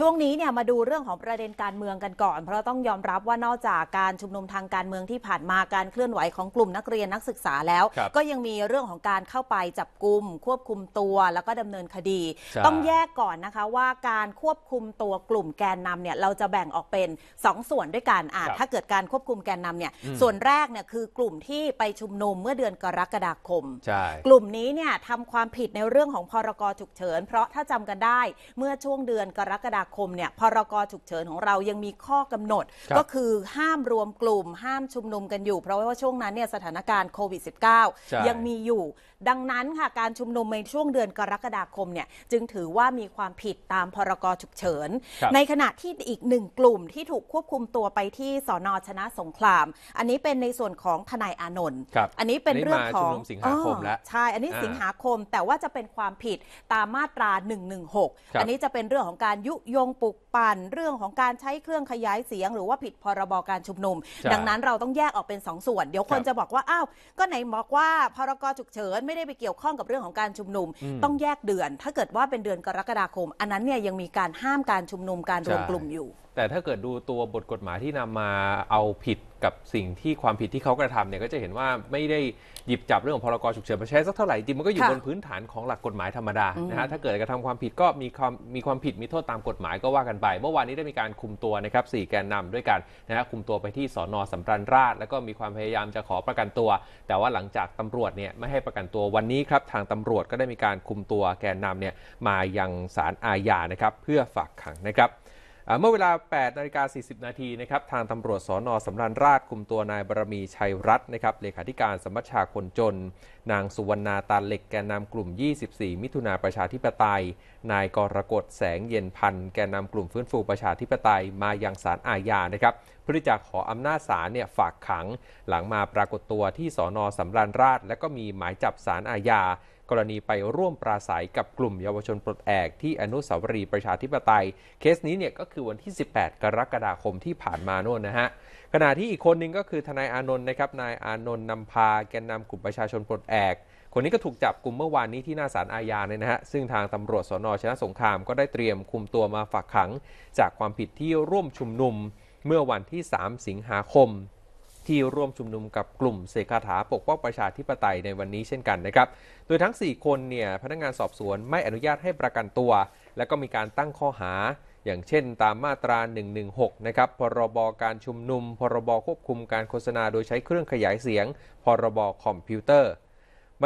ช่วงนี้เนี่ยมาดูเรื่องของประเด็นการเมืองกันก่อน เพราะต้องยอมรับว่านอกจากการชุมนุมทางการเมืองที่ผ่านมาการเคลื่อนไหวของกลุ่มนักเรียนนักศึกษาแล้ว ก็ยังมีเรื่องของการเข้าไปจับกลุ่ม ควบคุมตัวแล้วก็ดำเนินคดี ต้องแยกก่อนนะคะว่าการควบคุมตัวกลุ่มแกนนำเนี่ยเราจะแบ่งออกเป็น 2 ส่วนด้วยกันอ่าถ้าเกิดการควบคุมแกนนำเนี่ยส่วนแรกเนี่ยคือกลุ่มที่ไปชุมนุมเมื่อเดือนกรกฎาคม กลุ่มนี้เนี่ยทำความผิดในเรื่องของพรกฉุกเฉิน เพราะถ้าจำกันได้เมื่อช่วงเดือนกรกฎฎาคมเนี่ยพรกฉุกเฉินของเรายังมีข้อกำหนดก็คือห้ามรวมกลุ่ม ห้ามชุมนุมกันอยู่เพราะว่าช่วงนั้นเนี่ยสถานการณ์โควิด -19 ยังมีอยู่ ดังนั้นค่ะการชุมนุมในช่วงเดือนกรกฎาคมเนี่ยจึงถือว่ามีความผิดตามพรกฉุกเฉินในขณะที่อีกหนึ่งกลุ่มที่ถูกควบคุมตัวไปที่สอนอชนะสงคราม อันนี้เป็นในส่วนของทนายอานนท์อันนี้เป็นเรื่องของสิงหาคมแล้วใช่อันนี้สิงหาคมแต่ว่าจะเป็นความผิดตามมาตรา 116 อันนี้จะเป็นเรื่องของการยุยงปลุกปั่นเรื่องของการใช้เครื่องขยายเสียง หรือว่าผิดพรบการชุมนุมดังนั้นเราต้องแยกออกเป็น 2สส่วนเดี๋ยวคนจะบอกว่าอ้าวก็ไหนบอกว่าพรกฉุกเฉินไม่ได้ไปเกี่ยวข้องกับเรื่องของการชุมนุม ต้องแยกเดือน ถ้าเกิดว่าเป็นเดือนกรกฎาคม อันนั้นเนี่ยยังมีการห้ามการชุมนุมการรวมกลุ่มอยู่แต่ถ้าเกิดดูตัวบทกฎหมายที่นำมาเอาผิดกับสิ่งที่ความผิดที่เขากระทำเนี่ยก็จะเห็นว่าไม่ได้หยิบจับเรื่องของพรกฉุกเฉินมาใช้สักเท่าไหร่จริงมันก็อยู่บนพื้นฐานของหลักกฎหมายธรรมดานะฮะถ้าเกิดกระทำความผิดก็มีความมีความผิดมีโทษตามกฎหมายก็ว่ากันไปเมื่อวานนี้ได้มีการคุมตัวนะครับสี่แกนนำด้วยกันนะฮะคุมตัวไปที่สอนอสำรันราชแล้วก็มีความพยายามจะขอประกันตัว แต่ว่าหลังจากตำรวจเนี่ยไม่ให้ประกันตัววันนี้ครับทางตำรวจก็ได้มีการคุมตัวแกนนำเนี่ยมายังศาลอาญานะครับ เพื่อฝากขังนะครับเมื่อเวลา 8 นาฬิกา40 นาทีนะครับ ทางตำรวจสอนอสำรานราชคุมตัวนายบารมีชัยรัตน์ นะครับ เลขาธิการสมัชชาคนจน นางสุวรรณาตาเหล็กแกนนำกลุ่ม 24 มิถุนาประชาธิปไตย นายกรกฎแสงเย็นพันธ์แกนนำกลุ่มฟื้นฟูประชาธิปไตย มายังศาลอาญา นะครับเพื่อจะขออำนาจศาล เนี่ย ฝากขัง หลังมาปรากฏตัวที่สอนอสำรานราช และก็มีหมายจับศาลอาญากรณีไปร่วมปราศัยกับกลุ่มเยาวชนปลดแอก ที่อนุสาวรีย์ประชาธิปไตย เคสนี้เนี่ยก็คือวันที่ 18 กรกฎาคมที่ผ่านมาโน่นนะฮะ ขณะที่อีกคนนึงก็คือทนายอานนท์นะครับ นายอานนท์นำพาแกนนำกลุ่มประชาชนปลดแอก คนนี้ก็ถูกจับกลุ่มเมื่อวานนี้ที่หน้าศาลอาญาเนี่ยนะฮะ ซึ่งทางตำรวจสนชนะสงครามก็ได้เตรียมคุมตัวมาฝากขังจากความผิดที่ร่วมชุมนุม เมื่อวันที่ 3 สิงหาคมที่ร่วมชุมนุมกับกลุ่มเสกคาถาปกป้องประชาธิปไตยในวันนี้เช่นกันนะครับ โดยทั้ง 4 คนเนี่ยพนักงานสอบสวนไม่อนุญาตให้ประกันตัว และก็มีการตั้งข้อหา อย่างเช่นตามมาตรา 116นะครับ พรบการชุมนุม พรบควบคุมการโฆษณาโดยใช้เครื่องขยายเสียง พรบคอมพิวเตอร์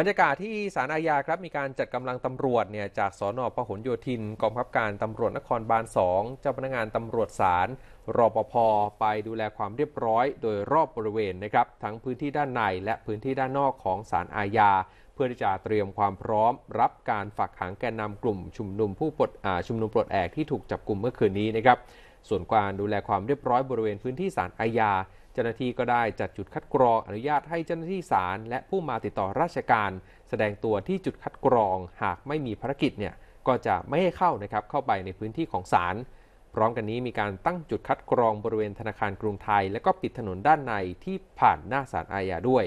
บรรยากาศที่ศาลอาญาครับ มีการจัดกำลังตำรวจเนี่ยจากสอนอพหลโยธินกองพัคับการตำรวจนครบาล2เจ้าพนักงานตำรวจศาลรปภไปดูแลความเรียบร้อย โดยรอบบริเวณนะครับ ทั้งพื้นที่ด้านในและพื้นที่ด้านนอกของศาลอาญา เพื่อที่จะเตรียมความพร้อม รับการฝากขังแกนนำกลุ่ม ชุมนุมผู้ปลดชุมนุมปลดแอกที่ถูกจับกลุ่มเมื่อคืนนี้นะครับส่วนการดูแลความเรียบร้อยบริเวณพื้นที่ศาลอาญา เจ้าหน้าที่ก็ได้จัดจุดคัดกรองอนุญาตให้เจ้าหน้าที่ศาลและผู้มาติดต่อราชการแสดงตัวที่จุดคัดกรองหากไม่มีภารกิจเนี่ยก็จะไม่ให้เข้านะครับเข้าไปในพื้นที่ของศาลพร้อมกันนี้มีการตั้งจุดคัดกรองบริเวณธนาคารกรุงไทยและก็ปิดถนนด้านในที่ผ่านหน้าศาลอาญาด้วย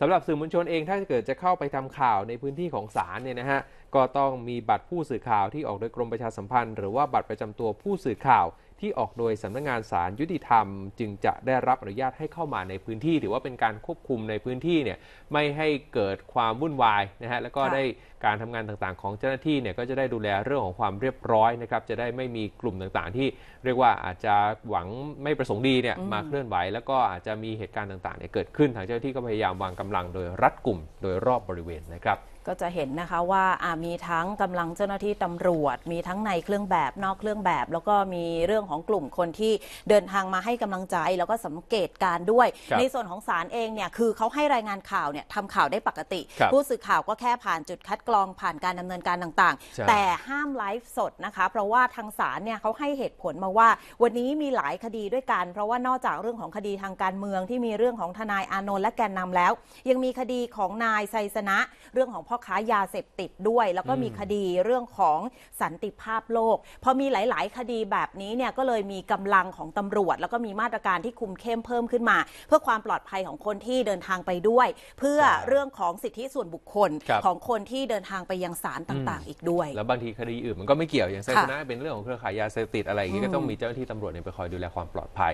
สำหรับสื่อมวลชนเองถ้าเกิดจะเข้าไปทำข่าวในพื้นที่ของศาลเนี่ยนะฮะก็ต้องมีบัตรผู้สื่อข่าวที่ออกโดยกรมประชาสัมพันธ์ หรือว่าบัตรประจำตัวผู้สื่อข่าวที่ออกโดยสำนักงงานสารยุติธรรม จึงจะได้รับอนุญาตให้เข้ามาในพื้นที่ถือว่าเป็นการควบคุมในพื้นที่เนี่ยไม่ให้เกิดความวุ่นวายนะฮะแล้วก็ได้การทำงานต่างๆ ของเจ้าหน้าที่เนี่ยก็จะได้ดูแลเรื่องของความเรียบร้อยนะครับ จะได้ไม่มีกลุ่มต่างๆที่ เรียกว่าอาจจะหวังไม่ประสงค์ดีเนี่ยมาเคลื่อนไหวแล้วก็อาจจะมีเหตุการณ์ต่างๆเนี่ยเกิดขึ้น ทางเจ้าหน้าที่ก็พยายามวางกำลังโดยรัดกลุ่มโดยรอบบริเวณนะครับก็จะเห็นนะคะว่า มีทั้งกำลังเจ้าหน้าที่ตำรวจ มีทั้งในเครื่องแบบนอกเครื่องแบบ แล้วก็มีเรื่องของกลุ่มคนที่เดินทางมาให้กำลังใจแล้วก็สังเกตการด้วย ในส่วนของศาลเองเนี่ยคือเขาให้รายงานข่าวเนี่ยทำข่าวได้ปกติ ผู้สื่อข่าว ก็แค่ผ่านจุดคัดกรองผ่านการดำเนินการต่าง ๆ แต่ห้ามไลฟ์สดนะคะเพราะว่าทางศาลเนี่ยเขาให้เหตุผลมาว่าวันนี้มีหลายคดีด้วยกัน เพราะว่านอกจากเรื่องของคดีทางการเมืองที่มีเรื่องของทนายอานนท์และแกนนำแล้ว ยังมีคดีของนายไซสนะ เรื่องของพ่อค้ายาเสพติดด้วย แล้วก็มีคดีเรื่องของสันติภาพโลก พอมีหลายๆ คดีแบบนี้เนี่ยก็เลยมีกำลังของตำรวจ แล้วก็มีมาตรการที่คุมเข้มเพิ่มขึ้นมา เพื่อความปลอดภัยของคนที่เดินทางไปด้วย เพื่อเรื่องของสิทธิส่วนบุคคลของคนที่เดินทางไปยังศาลต่างๆ อีกด้วยแล้วบางทีคดีอื่นมันก็ไม่เกี่ยวอย่างเช่นนะเป็นเรื่องของเครือขายยาเสพติดอะไรอย่างนี้ก็ต้องมีเจ้าหน้าที่ตำรวจเนี่ยไปคอยดูแลความปลอดภัย